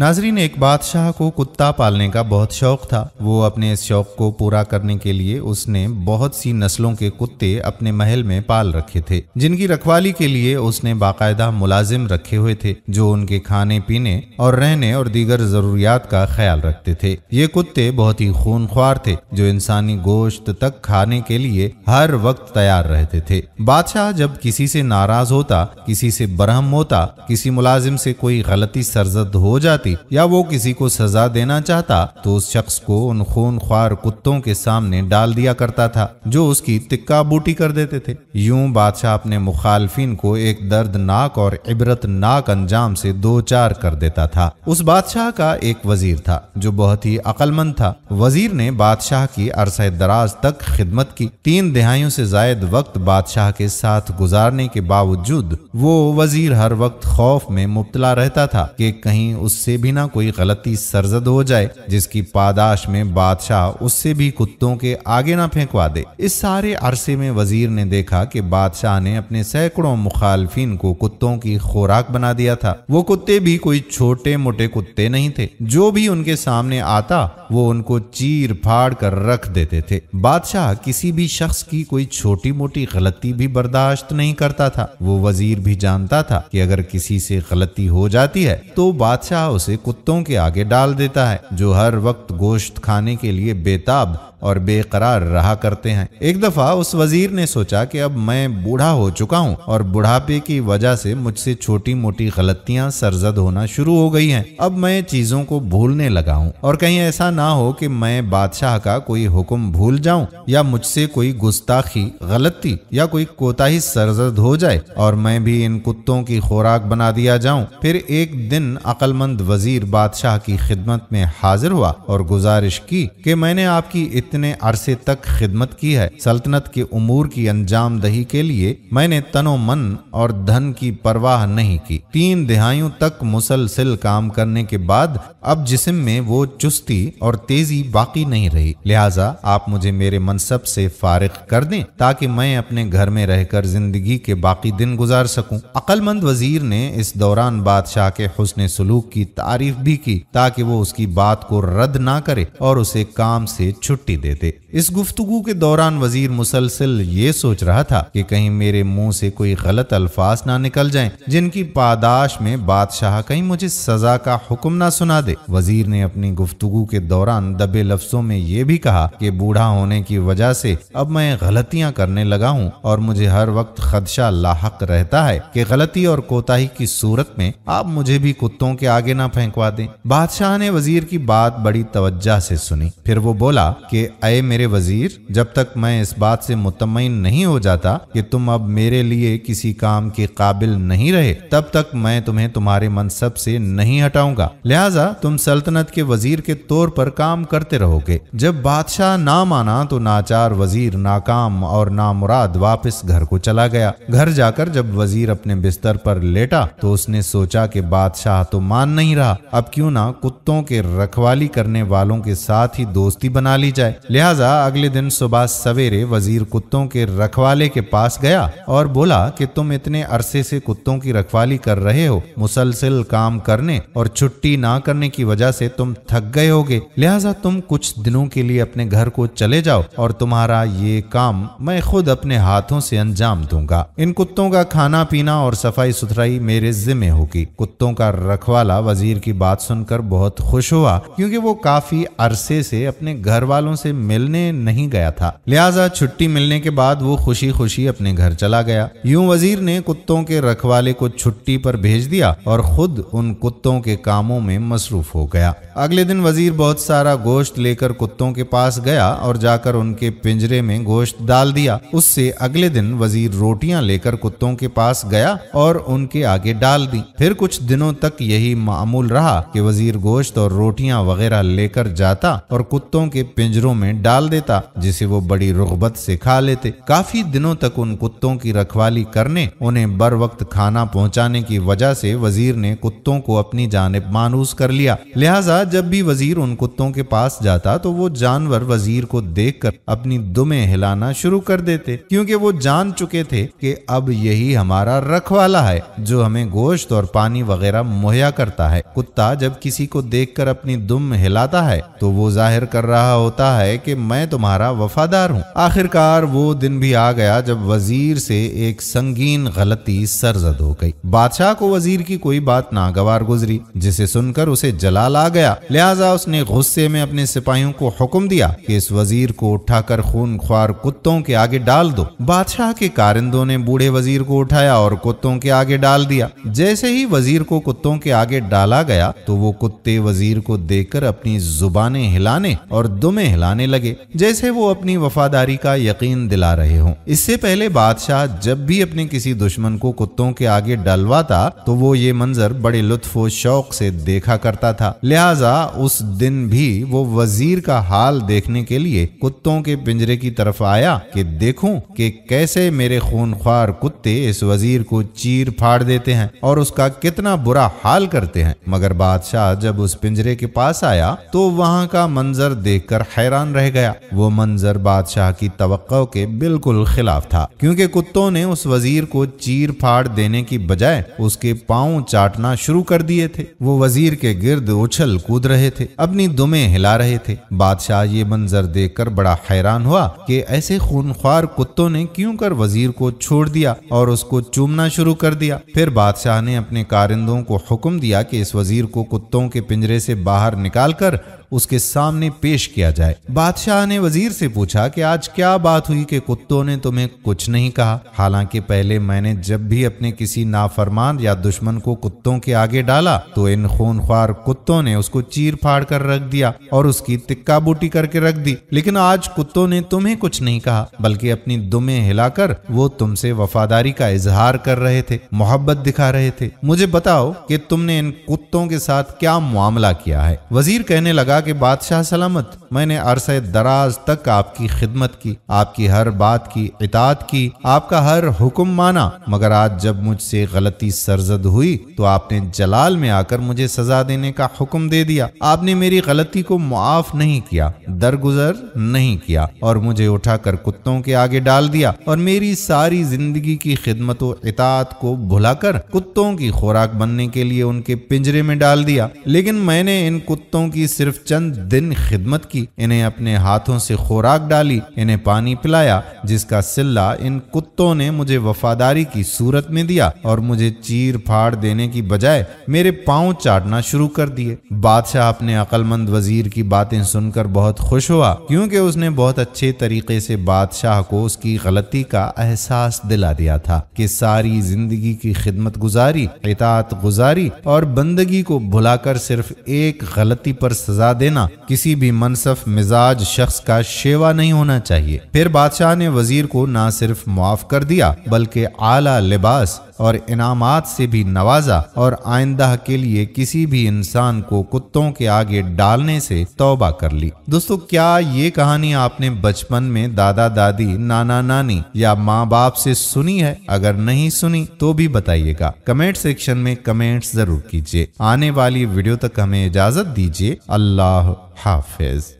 नाजरीन एक बादशाह को कुत्ता पालने का बहुत शौक था वो अपने इस शौक को पूरा करने के लिए उसने बहुत सी नस्लों के कुत्ते अपने महल में पाल रखे थे जिनकी रखवाली के लिए उसने बाकायदा मुलाजिम रखे हुए थे जो उनके खाने पीने और रहने और दीगर जरूरियात का ख्याल रखते थे ये कुत्ते बहुत ही खून ख्वार थे जो इंसानी गोश्त तक खाने के लिए हर वक्त तैयार रहते थे बादशाह जब किसी से नाराज होता किसी से बरहम होता किसी मुलाजिम से कोई गलती सरजद हो जाती सकती या वो किसी को सजा देना चाहता तो उस शख्स को उन खून ख्वार कुत्तों के सामने डाल दिया करता था जो उसकी तिक्का बूटी कर देते थे यूं बादशाह अपने मुखालफिन को एक दर्दनाक और इबरतनाक अंजाम से दो चार कर देता था उस बादशाह का एक वजीर था जो बहुत ही अक्लमंद था वजीर ने बादशाह की अरसे दराज तक खिदमत की तीन दहाइयों से जायद वक्त बादशाह के साथ गुजारने के बावजूद वो वजीर हर वक्त खौफ में मुबतला रहता था कि कहीं उससे उससे भी ना कोई गलती सरजद हो जाए जिसकी पादाश में बादशाह उससे भी कुत्तों के आगे ना फेंकवा दे इस सारे अरसे में वजीर ने देखा कि बादशाह ने अपने सैकड़ों मुखालफिन को कुत्तों की खुराक बना दिया था वो कुत्ते भी कोई छोटे मोटे कुत्ते नहीं थे जो भी उनके सामने आता वो उनको चीर फाड़ कर रख देते थे बादशाह किसी भी शख्स की कोई छोटी मोटी गलती भी बर्दाश्त नहीं करता था वो वजीर भी जानता था कि अगर किसी से गलती हो जाती है तो बादशाह उसे कुत्तों के आगे डाल देता है जो हर वक्त गोश्त खाने के लिए बेताब और बेकरार रहा करते हैं एक दफा उस वजीर ने सोचा कि अब मैं बूढ़ा हो चुका हूँ और बुढ़ापे की वजह से मुझसे छोटी मोटी गलतियाँ सरजद होना शुरू हो गई हैं अब मैं चीजों को भूलने लगा हूँ और कहीं ऐसा ना हो कि मैं बादशाह का कोई हुक्म भूल जाऊँ या मुझसे कोई गुस्ताखी गलती या कोई कोताही सरजद हो जाए और मैं भी इन कुत्तों की खुराक बना दिया जाऊँ फिर एक दिन अक्लमंद वजीर बादशाह की खिदमत में हाजिर हुआ और गुजारिश की कि मैंने आपकी इतने अरसे तक खिदमत की है सल्तनत के उमूर की अंजाम दही के लिए मैंने तनो मन और धन की परवाह नहीं की तीन दिहाइयों तक मुसलसिल काम करने के बाद अब जिसम में वो चुस्ती और तेजी बाकी नहीं रही लिहाजा आप मुझे मेरे मनसब से फारिग कर दें ताकि मैं अपने घर में रहकर जिंदगी के बाकी दिन गुजार सकूं। अक्लमंद वजीर ने इस दौरान बादशाह के हुसन सलूक की तारीफ भी की ताकि वो उसकी बात को रद्द ना करे और उसे काम से छुट्टी देते इस गुफ्तगु के दौरान वजीर मुसलसल ये सोच रहा था कि कहीं मेरे मुंह से कोई गलत अल्फाज ना निकल जाएं जिनकी पादाश में बादशाह कहीं मुझे सजा का हुक्म ना सुना दे वजीर ने अपनी गुफ्तगु के दौरान दबे लफ्जों में ये भी कहा कि बूढ़ा होने की वजह से अब मैं गलतियां करने लगा हूँ और मुझे हर वक्त खदशा लाक रहता है कि गलती और कोताही की सूरत में आप मुझे भी कुत्तों के आगे ना फेंकवा दें बादशाह ने वजीर की बात बड़ी तवज्जा से सुनी फिर वो बोला कि अय मेरे वजीर जब तक मैं इस बात से मुतमिन नहीं हो जाता कि तुम अब मेरे लिए किसी काम के काबिल नहीं रहे तब तक मैं तुम्हें तुम्हारे मनसब से नहीं हटाऊंगा लिहाजा तुम सल्तनत के वजीर के तौर पर काम करते रहोगे जब बादशाह ना माना तो नाचार वजीर नाकाम और नामुराद वापस घर को चला गया घर जाकर जब वजीर अपने बिस्तर पर लेटा तो उसने सोचा कि बादशाह तो मान नहीं रहा अब क्यों ना कुत्तों के रखवाली करने वालों के साथ ही दोस्ती बना ली जाए लिहाजा अगले दिन सुबह सवेरे वजीर कुत्तों के रखवाले के पास गया और बोला कि तुम इतने अरसे से कुत्तों की रखवाली कर रहे हो मुसलसिल काम करने और छुट्टी ना करने की वजह से तुम थक गए होगे लिहाजा तुम कुछ दिनों के लिए अपने घर को चले जाओ और तुम्हारा ये काम मैं खुद अपने हाथों से अंजाम दूंगा इन कुत्तों का खाना पीना और सफाई सुथराई मेरे जिम्मे होगी कुत्तों का रखवाला वजीर की बात सुनकर बहुत खुश हुआ क्योंकि वो काफी अरसे से अपने घर वालों से से मिलने नहीं गया था लिहाजा छुट्टी मिलने के बाद वो खुशी खुशी अपने घर चला गया यूं वजीर ने कुत्तों के रखवाले को छुट्टी पर भेज दिया और खुद उन कुत्तों के कामों में मसरूफ हो गया अगले दिन वजीर बहुत सारा गोश्त लेकर कुत्तों के पास गया और जाकर उनके पिंजरे में गोश्त डाल दिया उससे अगले दिन वजीर रोटियां लेकर कुत्तों के पास गया और उनके आगे डाल दी फिर कुछ दिनों तक यही मामूल रहा कि वजीर गोश्त और रोटियां वगैरह लेकर जाता और कुत्तों के पिंजरों में डाल देता जिसे वो बड़ी रुगबत से खा लेते काफी दिनों तक उन कुत्तों की रखवाली करने उन्हें बर वक्त खाना पहुँचाने की वजह से वजीर ने कुत्तों को अपनी जानब मानूस कर लिया लिहाजा जब भी वजीर उन कुत्तों के पास जाता तो वो जानवर वजीर को देख कर अपनी दुमे हिलाना शुरू कर देते क्योंकि वो जान चुके थे कि अब यही हमारा रखवाला है जो हमें गोश्त और पानी वगैरह मुहैया करता है कुत्ता जब किसी को देखकर अपनी दुम हिलाता है तो वो जाहिर कर रहा होता है है कि मैं तुम्हारा वफादार हूँ आखिरकार वो दिन भी आ गया जब वजीर से एक संगीन गलती सरजद हो गई बादशाह को वजीर की कोई बात नागवार गुजरी जिसे सुनकर उसे जलाल आ गया लिहाजा उसने गुस्से में अपने सिपाहियों को हुक्म दिया कि इस वजीर को उठाकर खून ख्वार कुत्तों के आगे डाल दो बादशाह के कारिंदों ने बूढ़े वजीर को उठाया और कुत्तों के आगे डाल दिया जैसे ही वजीर को कुत्तों के आगे डाला गया तो वो कुत्ते वजीर को देखकर अपनी जुबाने हिलाने और दुमे हिलाने बताने लगे जैसे वो अपनी वफादारी का यकीन दिला रहे हों इससे पहले बादशाह जब भी अपने किसी दुश्मन को कुत्तों के आगे डलवाता तो वो ये मंजर बड़े लुत्फ शौक से देखा करता था लिहाजा उस दिन भी वो वजीर का हाल देखने के लिए कुत्तों के पिंजरे की तरफ आया कि देखूं कि कैसे मेरे खूनख्वार कुत्ते इस वजीर को चीर फाड़ देते हैं और उसका कितना बुरा हाल करते हैं मगर बादशाह जब उस पिंजरे के पास आया तो वहाँ का मंजर देखकर हैरान हैरान रह गया वो मंजर बादशाह की तो के बिल्कुल खिलाफ था क्योंकि कुत्तों ने उस वजीर को चीर फाड़ देने की बजाय उसके पाँव चाटना शुरू कर दिए थे वो वजीर के गिर्द उछल कूद रहे थे अपनी दुमे हिला रहे थे बादशाह ये मंजर कर बड़ा हैरान हुआ कि ऐसे खूनख्वार कुत्तों ने क्यों कर वजीर को छोड़ दिया और उसको चूमना शुरू कर दिया फिर बादशाह ने अपने कारिंदों को हुक्म दिया कि इस वजीर को कुत्तों के पिंजरे से बाहर निकाल कर उसके सामने पेश किया जाए बादशाह ने वजीर से पूछा कि आज क्या बात हुई कि कुत्तों ने तुम्हें कुछ नहीं कहा हालांकि पहले मैंने जब भी अपने किसी नाफरमान या दुश्मन को कुत्तों के आगे डाला तो इन ख्वार कुत्तों ने उसको चीर फाड़ कर रख दिया और उसकी तिक्का बूटी करके रख दी लेकिन आज कुत्तों ने तुम्हें कुछ नहीं कहा बल्कि अपनी दुमे हिलाकर वो तुमसे वफादारी का इजहार कर रहे थे मोहब्बत दिखा रहे थे मुझे बताओ कि तुमने इन कुत्तों के साथ क्या मामला किया है वजीर कहने लगा कि बादशाह सलामत मैंने अरसे दराज तक आपकी खिदमत की आपकी हर बात की इतात की आपका हर हुक्म माना मगर आज जब मुझसे गलती सरजद हुई तो आपने जलाल में आकर मुझे सजा देने का हुक्म दे दिया आपने मेरी गलती को मुआफ नहीं किया दरगुजर नहीं किया और मुझे उठाकर कुत्तों के आगे डाल दिया और मेरी सारी जिंदगी की खिदमत इतात को भुलाकर कुत्तों की खुराक बनने के लिए उनके पिंजरे में डाल दिया लेकिन मैंने इन कुत्तों की सिर्फ चंद दिन खिदमत की की इन्हें अपने हाथों से खुराक डाली इन्हें पानी पिलाया जिसका सिल्ला इन कुत्तों ने मुझे वफादारी की सूरत में दिया और मुझे चीर फाड़ देने की बजाय मेरे पाँव चाटना शुरू कर दिए बादशाह अपने अकलमंद वजीर की बातें सुनकर बहुत खुश हुआ क्योंकि उसने बहुत अच्छे तरीके से बादशाह को उसकी गलती का एहसास दिला दिया था कि सारी जिंदगी की खिदमत गुजारी इतात गुजारी और बंदगी को भुलाकर सिर्फ एक गलती पर सजा देना किसी भी मनसब मुनसफ मिजाज शख्स का शेवा नहीं होना चाहिए फिर बादशाह ने वजीर को ना सिर्फ मुआफ कर दिया बल्कि आला लिबास और इनामात से भी नवाजा और आइंदा के लिए किसी भी इंसान को कुत्तों के आगे डालने से तौबा कर ली दोस्तों क्या ये कहानी आपने बचपन में दादा दादी नाना नानी या माँ बाप से सुनी है अगर नहीं सुनी तो भी बताइएगा कमेंट सेक्शन में कमेंट जरूर कीजिए आने वाली वीडियो तक हमें इजाजत दीजिए अल्लाह हाफिज